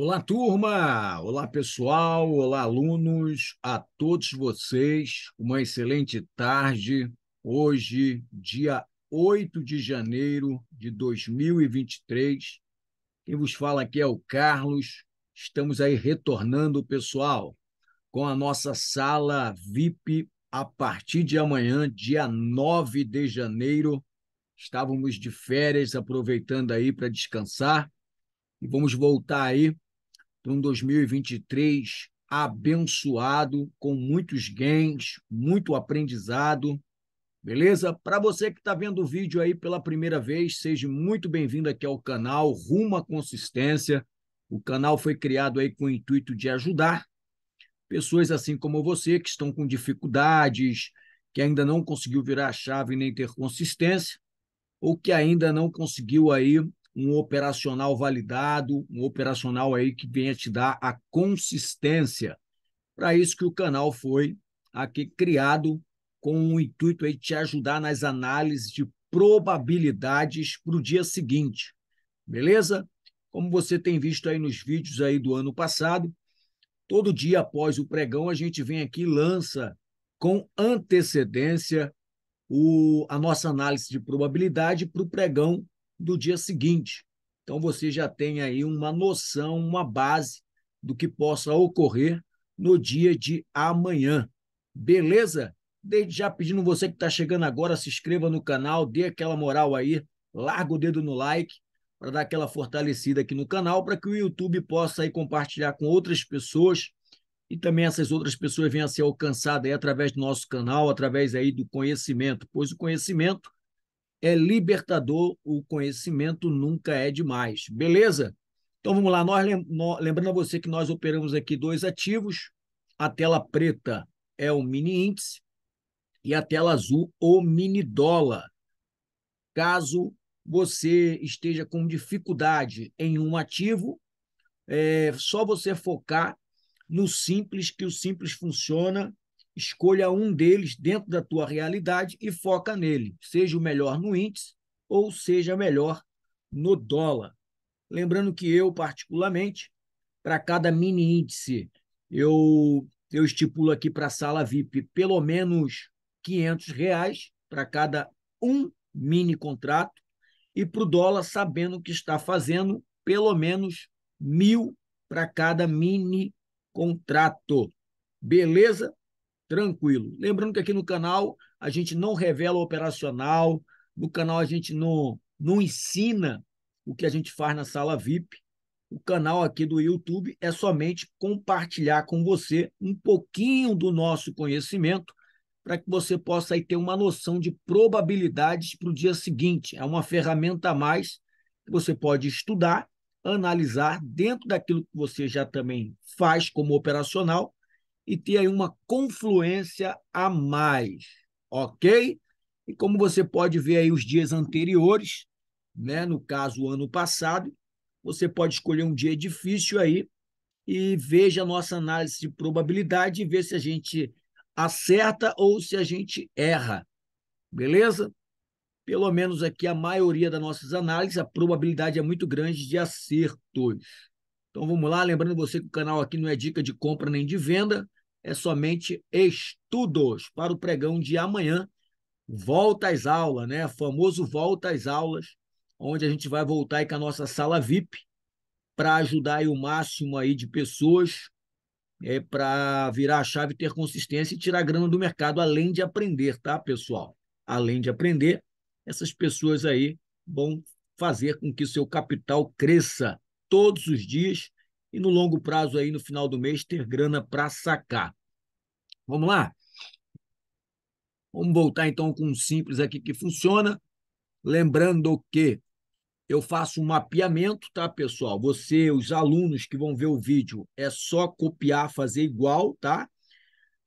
Olá, turma! Olá, pessoal! Olá, alunos! A todos vocês, uma excelente tarde. Hoje, dia 8 de janeiro de 2023. Quem vos fala aqui é o Carlos. Estamos aí retornando, pessoal, com a nossa sala VIP a partir de amanhã, dia 9 de janeiro. Estávamos de férias, aproveitando aí para descansar. E vamos voltar aí para um 2023 abençoado, com muitos gains, muito aprendizado. Beleza? Para você que está vendo o vídeo aí pela primeira vez, seja muito bem-vindo aqui ao canal Rumo à Consistência. O canal foi criado aí com o intuito de ajudar pessoas assim como você que estão com dificuldades, que ainda não conseguiu virar a chave nem ter consistência, ou que ainda não conseguiu aí um operacional validado, um operacional aí que venha te dar a consistência. Para isso que o canal foi aqui criado com o intuito aí de te ajudar nas análises de probabilidades para o dia seguinte, beleza? Como você tem visto aí nos vídeos aí do ano passado, todo dia após o pregão a gente vem aqui e lança com antecedência o, a nossa análise de probabilidade para o pregão do dia seguinte. Então, você já tem aí uma noção, uma base do que possa ocorrer no dia de amanhã. Beleza? Desde já pedindo você que está chegando agora, se inscreva no canal, dê aquela moral aí, larga o dedo no like para dar aquela fortalecida aqui no canal, para que o YouTube possa aí compartilhar com outras pessoas e também essas outras pessoas venham a ser alcançadas aí através do nosso canal, através aí do conhecimento, pois o conhecimento é libertador, o conhecimento nunca é demais. Beleza? Então vamos lá, nós, lembrando a você que nós operamos aqui dois ativos, a tela preta é o mini índice e a tela azul o mini dólar. Caso você esteja com dificuldade em um ativo, é só você focar no simples, que o simples funciona Escolha um deles dentro da tua realidade e foca nele, seja o melhor no índice ou seja melhor no dólar. Lembrando que eu, particularmente, para cada mini índice, eu, eu estipulo aqui para a sala VIP pelo menos 500 reais para cada um mini contrato e para o dólar, sabendo que está fazendo pelo menos mil para cada mini contrato. Beleza? tranquilo. Lembrando que aqui no canal a gente não revela o operacional, no canal a gente não, não ensina o que a gente faz na sala VIP. O canal aqui do YouTube é somente compartilhar com você um pouquinho do nosso conhecimento para que você possa aí ter uma noção de probabilidades para o dia seguinte. É uma ferramenta a mais que você pode estudar, analisar dentro daquilo que você já também faz como operacional e ter aí uma confluência a mais, ok? E como você pode ver aí os dias anteriores, né? no caso, o ano passado, você pode escolher um dia difícil aí e veja a nossa análise de probabilidade e ver se a gente acerta ou se a gente erra, beleza? Pelo menos aqui a maioria das nossas análises, a probabilidade é muito grande de acertos. Então vamos lá, lembrando você que o canal aqui não é dica de compra nem de venda, é somente estudos para o pregão de amanhã. Volta às aulas, né? Famoso volta às aulas, onde a gente vai voltar aí com a nossa sala VIP para ajudar aí o máximo aí de pessoas é, para virar a chave, ter consistência e tirar a grana do mercado, além de aprender, tá, pessoal? Além de aprender, essas pessoas aí vão fazer com que o seu capital cresça todos os dias e no longo prazo aí no final do mês ter grana para sacar. Vamos lá? Vamos voltar então com um simples aqui que funciona. Lembrando que eu faço um mapeamento, tá, pessoal? Você, os alunos que vão ver o vídeo, é só copiar, fazer igual, tá?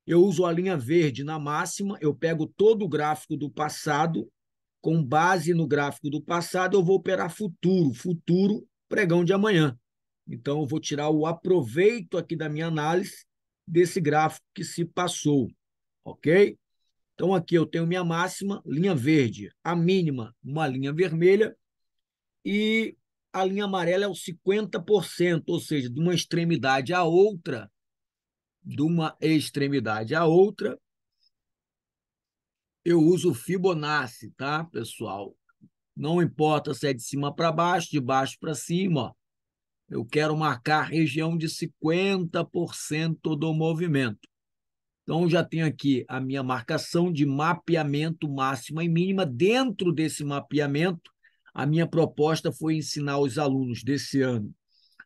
Eu uso a linha verde na máxima, eu pego todo o gráfico do passado, com base no gráfico do passado, eu vou operar futuro, futuro, pregão de amanhã. Então, eu vou tirar o aproveito aqui da minha análise desse gráfico que se passou, ok? Então, aqui eu tenho minha máxima, linha verde, a mínima, uma linha vermelha, e a linha amarela é o 50%, ou seja, de uma extremidade à outra, de uma extremidade à outra, eu uso Fibonacci, tá, pessoal? Não importa se é de cima para baixo, de baixo para cima, eu quero marcar região de 50% do movimento. Então, eu já tenho aqui a minha marcação de mapeamento máxima e mínima. Dentro desse mapeamento, a minha proposta foi ensinar os alunos desse ano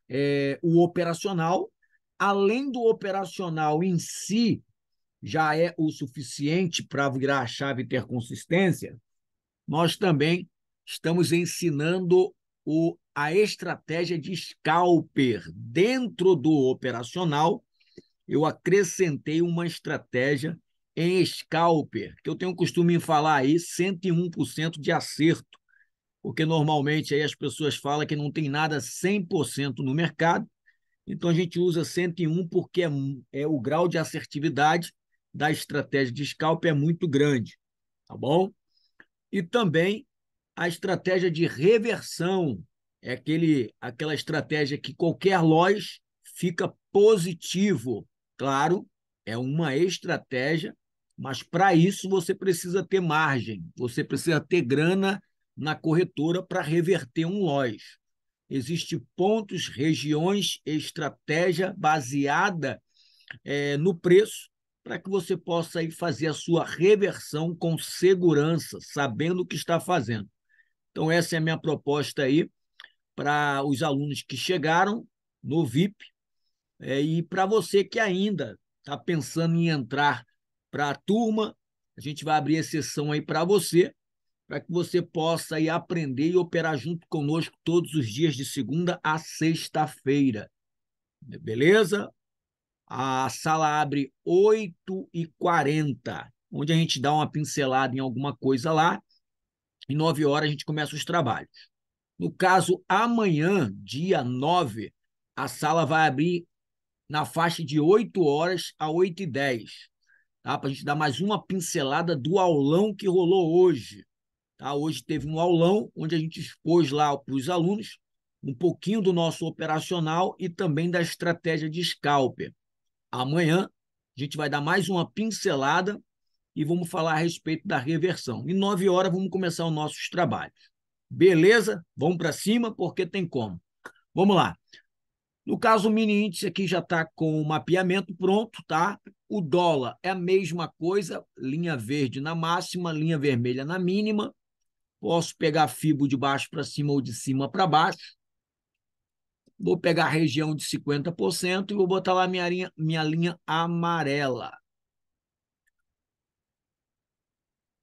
é, o operacional. Além do operacional em si, já é o suficiente para virar a chave e ter consistência, nós também estamos ensinando o a estratégia de scalper. Dentro do operacional, eu acrescentei uma estratégia em scalper, que eu tenho o costume em falar aí 101% de acerto, porque normalmente aí as pessoas falam que não tem nada 100% no mercado, então a gente usa 101 porque é, é o grau de assertividade da estratégia de scalper é muito grande, tá bom? E também a estratégia de reversão, é aquele, aquela estratégia que qualquer loss fica positivo. Claro, é uma estratégia, mas para isso você precisa ter margem, você precisa ter grana na corretora para reverter um loss. Existem pontos, regiões, estratégia baseada é, no preço para que você possa aí fazer a sua reversão com segurança, sabendo o que está fazendo. Então, essa é a minha proposta aí para os alunos que chegaram no VIP é, e para você que ainda está pensando em entrar para a turma, a gente vai abrir a sessão aí para você, para que você possa aí aprender e operar junto conosco todos os dias de segunda a sexta-feira. Beleza? A sala abre 8h40, onde a gente dá uma pincelada em alguma coisa lá. e 9 horas a gente começa os trabalhos. No caso, amanhã, dia 9, a sala vai abrir na faixa de 8 horas a 8 e 10. Tá? Para a gente dar mais uma pincelada do aulão que rolou hoje. Tá? Hoje teve um aulão onde a gente expôs lá para os alunos um pouquinho do nosso operacional e também da estratégia de scalper. Amanhã a gente vai dar mais uma pincelada e vamos falar a respeito da reversão. Em 9 horas vamos começar os nossos trabalhos. Beleza, vamos para cima porque tem como. Vamos lá. No caso, o mini índice aqui já está com o mapeamento pronto, tá? O dólar é a mesma coisa, linha verde na máxima, linha vermelha na mínima. Posso pegar FIBO de baixo para cima ou de cima para baixo. Vou pegar a região de 50% e vou botar lá minha linha, minha linha amarela.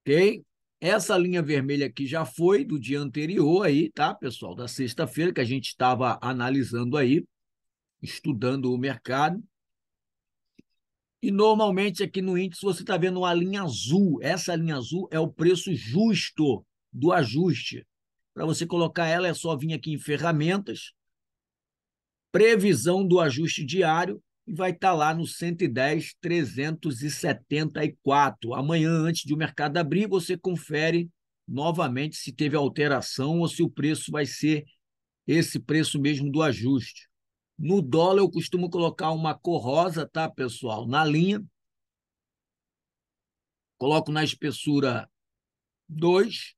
Ok? Essa linha vermelha aqui já foi do dia anterior aí, tá, pessoal? Da sexta-feira que a gente estava analisando aí, estudando o mercado. E normalmente aqui no índice você está vendo uma linha azul. Essa linha azul é o preço justo do ajuste. Para você colocar ela é só vir aqui em ferramentas, previsão do ajuste diário e vai estar tá lá no 110 374. Amanhã, antes de o mercado abrir, você confere novamente se teve alteração ou se o preço vai ser esse preço mesmo do ajuste. No dólar, eu costumo colocar uma cor rosa, tá, pessoal? Na linha. Coloco na espessura 2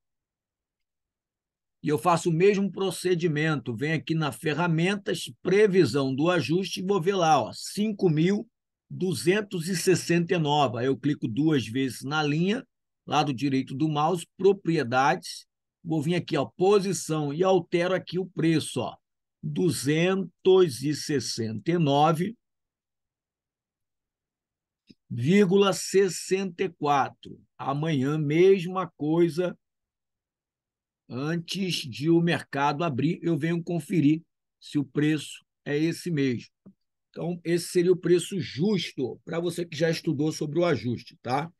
e eu faço o mesmo procedimento. Venho aqui na ferramentas, previsão do ajuste, e vou ver lá, ó, 5.269. Aí eu clico duas vezes na linha, lado direito do mouse, propriedades. Vou vir aqui, ó, posição, e altero aqui o preço, ó, 269,64. Amanhã, mesma coisa, Antes de o mercado abrir, eu venho conferir se o preço é esse mesmo. Então, esse seria o preço justo para você que já estudou sobre o ajuste, tá?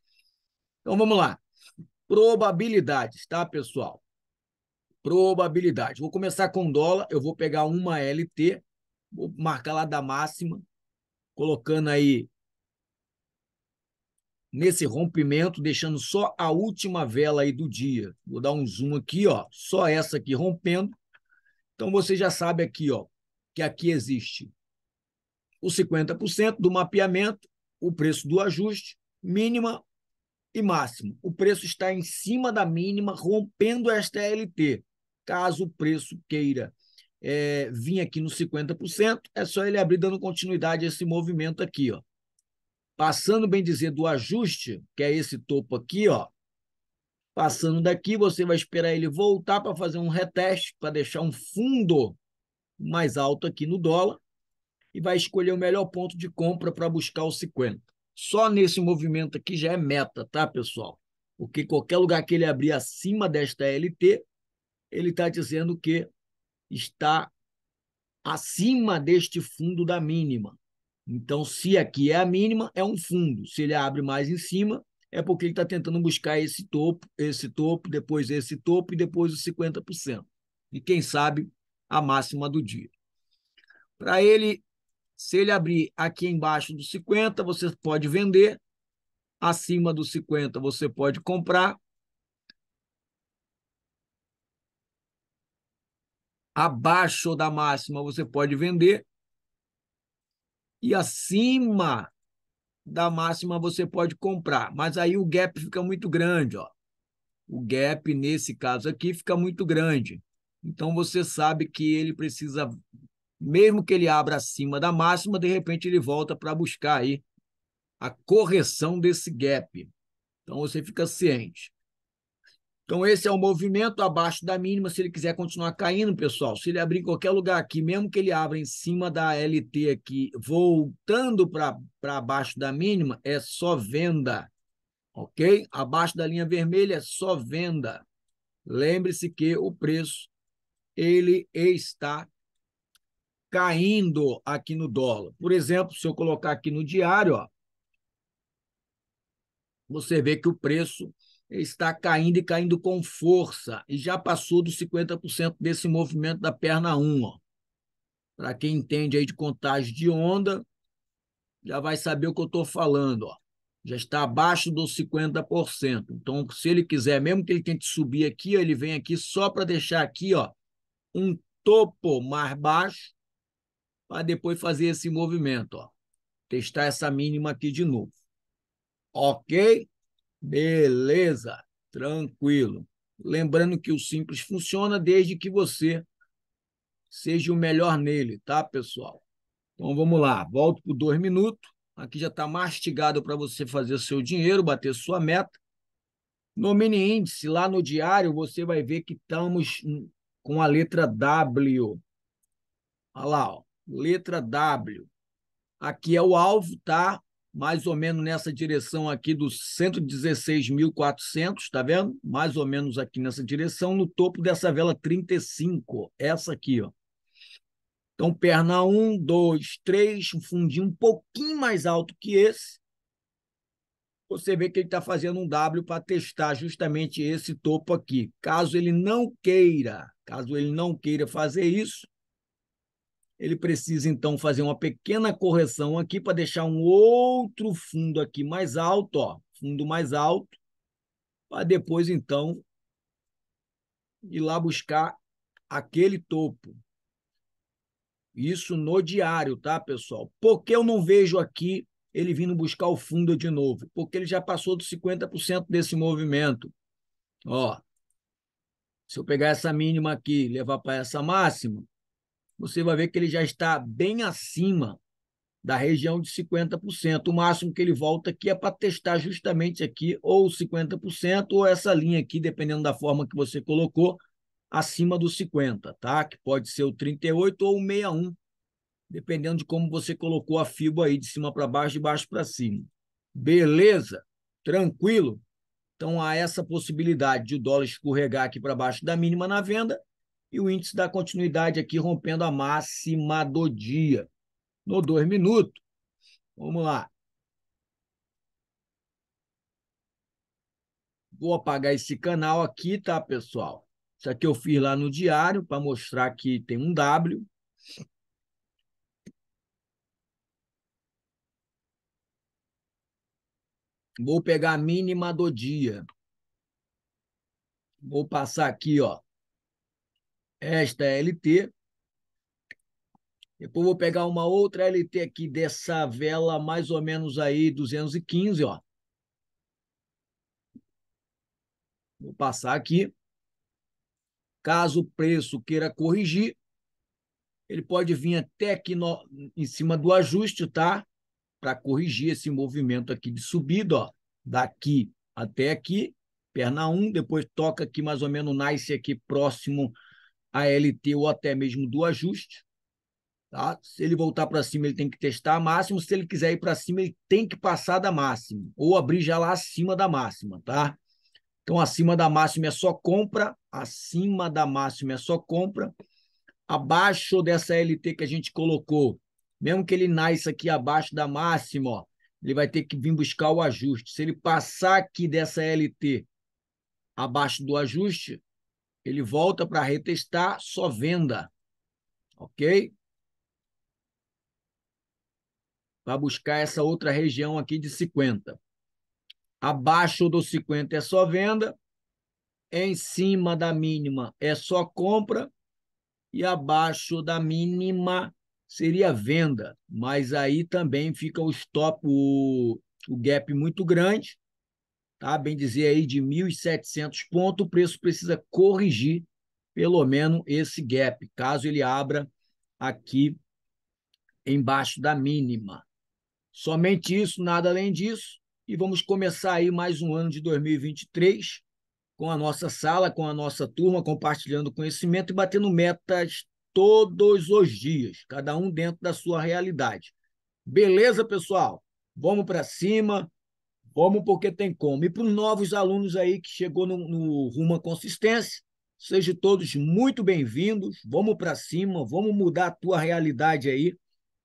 Então, vamos lá. Probabilidades, tá, pessoal? Probabilidade. Vou começar com dólar. Eu vou pegar uma LT, vou marcar lá da máxima, colocando aí nesse rompimento, deixando só a última vela aí do dia. Vou dar um zoom aqui, ó, só essa aqui rompendo. Então você já sabe aqui, ó, que aqui existe o 50% do mapeamento, o preço do ajuste, mínima e máximo. O preço está em cima da mínima, rompendo esta LT. Caso o preço queira é, vir aqui nos 50%, é só ele abrir dando continuidade a esse movimento aqui, ó. Passando, bem dizer, do ajuste, que é esse topo aqui, ó. Passando daqui, você vai esperar ele voltar para fazer um reteste, para deixar um fundo mais alto aqui no dólar e vai escolher o melhor ponto de compra para buscar o 50. Só nesse movimento aqui já é meta, tá, pessoal? Porque qualquer lugar que ele abrir acima desta LT, ele está dizendo que está acima deste fundo da mínima. Então, se aqui é a mínima, é um fundo. Se ele abre mais em cima, é porque ele está tentando buscar esse topo, esse topo, depois esse topo e depois os 50%. E quem sabe a máxima do dia. Para ele, se ele abrir aqui embaixo dos 50, você pode vender. Acima dos 50, você pode comprar. Abaixo da máxima, você pode vender e acima da máxima você pode comprar, mas aí o gap fica muito grande, ó. O gap nesse caso aqui fica muito grande. Então você sabe que ele precisa mesmo que ele abra acima da máxima, de repente ele volta para buscar aí a correção desse gap. Então você fica ciente. Então, esse é o movimento abaixo da mínima. Se ele quiser continuar caindo, pessoal, se ele abrir em qualquer lugar aqui, mesmo que ele abra em cima da LT aqui, voltando para abaixo da mínima, é só venda. Ok? Abaixo da linha vermelha é só venda. Lembre-se que o preço ele está caindo aqui no dólar. Por exemplo, se eu colocar aqui no diário, ó, você vê que o preço está caindo e caindo com força, e já passou dos 50% desse movimento da perna 1. Para quem entende aí de contagem de onda, já vai saber o que eu estou falando. Ó. Já está abaixo dos 50%. Então, se ele quiser, mesmo que ele tente subir aqui, ó, ele vem aqui só para deixar aqui ó, um topo mais baixo, para depois fazer esse movimento. Ó. Testar essa mínima aqui de novo. Ok? Beleza, tranquilo. Lembrando que o simples funciona desde que você seja o melhor nele, tá, pessoal? Então vamos lá, volto por dois minutos. Aqui já está mastigado para você fazer seu dinheiro, bater sua meta. No mini índice, lá no diário, você vai ver que estamos com a letra W. Olha lá, ó, letra W. Aqui é o alvo, tá? mais ou menos nessa direção aqui dos 116.400, está vendo? Mais ou menos aqui nessa direção, no topo dessa vela 35, essa aqui, ó. Então, perna 1, 2, 3, um fundinho um pouquinho mais alto que esse. Você vê que ele está fazendo um W para testar justamente esse topo aqui. Caso ele não queira, caso ele não queira fazer isso, ele precisa então fazer uma pequena correção aqui para deixar um outro fundo aqui mais alto, ó, fundo mais alto, para depois então ir lá buscar aquele topo. Isso no diário, tá, pessoal? Porque eu não vejo aqui ele vindo buscar o fundo de novo? Porque ele já passou dos 50% desse movimento. Ó, se eu pegar essa mínima aqui e levar para essa máxima, você vai ver que ele já está bem acima da região de 50%. O máximo que ele volta aqui é para testar justamente aqui, ou 50%, ou essa linha aqui, dependendo da forma que você colocou, acima do 50%, tá? Que pode ser o 38% ou o 61%, dependendo de como você colocou a fibra aí, de cima para baixo, de baixo para cima. Beleza? Tranquilo? Então, há essa possibilidade de o dólar escorregar aqui para baixo da mínima na venda e o índice da continuidade aqui rompendo a máxima do dia. No dois minutos. Vamos lá. Vou apagar esse canal aqui, tá, pessoal? Isso aqui eu fiz lá no diário para mostrar que tem um W. Vou pegar a mínima do dia. Vou passar aqui, ó. Esta LT. Depois vou pegar uma outra LT aqui dessa vela, mais ou menos aí, 215, ó. Vou passar aqui. Caso o preço queira corrigir, ele pode vir até aqui no, em cima do ajuste, tá? Para corrigir esse movimento aqui de subida, ó. Daqui até aqui, perna 1, um, depois toca aqui mais ou menos, nasce aqui próximo a LT ou até mesmo do ajuste. Tá? Se ele voltar para cima, ele tem que testar a máxima. Se ele quiser ir para cima, ele tem que passar da máxima ou abrir já lá acima da máxima, tá? Então, acima da máxima é só compra, acima da máxima é só compra. Abaixo dessa LT que a gente colocou, mesmo que ele nasça aqui abaixo da máxima, ó, ele vai ter que vir buscar o ajuste. Se ele passar aqui dessa LT abaixo do ajuste, ele volta para retestar só venda. Ok? Para buscar essa outra região aqui de 50. Abaixo do 50 é só venda. Em cima da mínima é só compra. E abaixo da mínima seria venda. Mas aí também fica o stop, o, o gap muito grande tá? bem dizer aí de 1.700 pontos, o preço precisa corrigir pelo menos esse gap, caso ele abra aqui embaixo da mínima. Somente isso, nada além disso, e vamos começar aí mais um ano de 2023 com a nossa sala, com a nossa turma, compartilhando conhecimento e batendo metas todos os dias, cada um dentro da sua realidade. Beleza, pessoal? Vamos para cima como porque tem como. E para os novos alunos aí que chegou no, no rumo à consistência, sejam todos muito bem-vindos. Vamos para cima, vamos mudar a tua realidade aí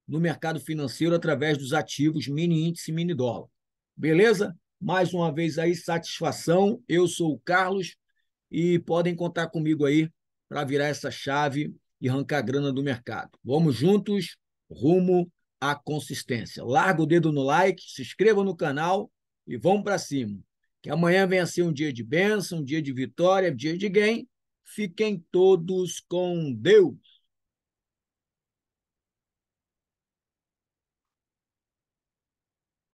no mercado financeiro através dos ativos mini índice e mini dólar. Beleza? Mais uma vez aí, satisfação. Eu sou o Carlos e podem contar comigo aí para virar essa chave e arrancar a grana do mercado. Vamos juntos, rumo à consistência. Larga o dedo no like, se inscreva no canal e vamos para cima. Que amanhã venha ser um dia de bênção, um dia de vitória, um dia de gain. Fiquem todos com Deus.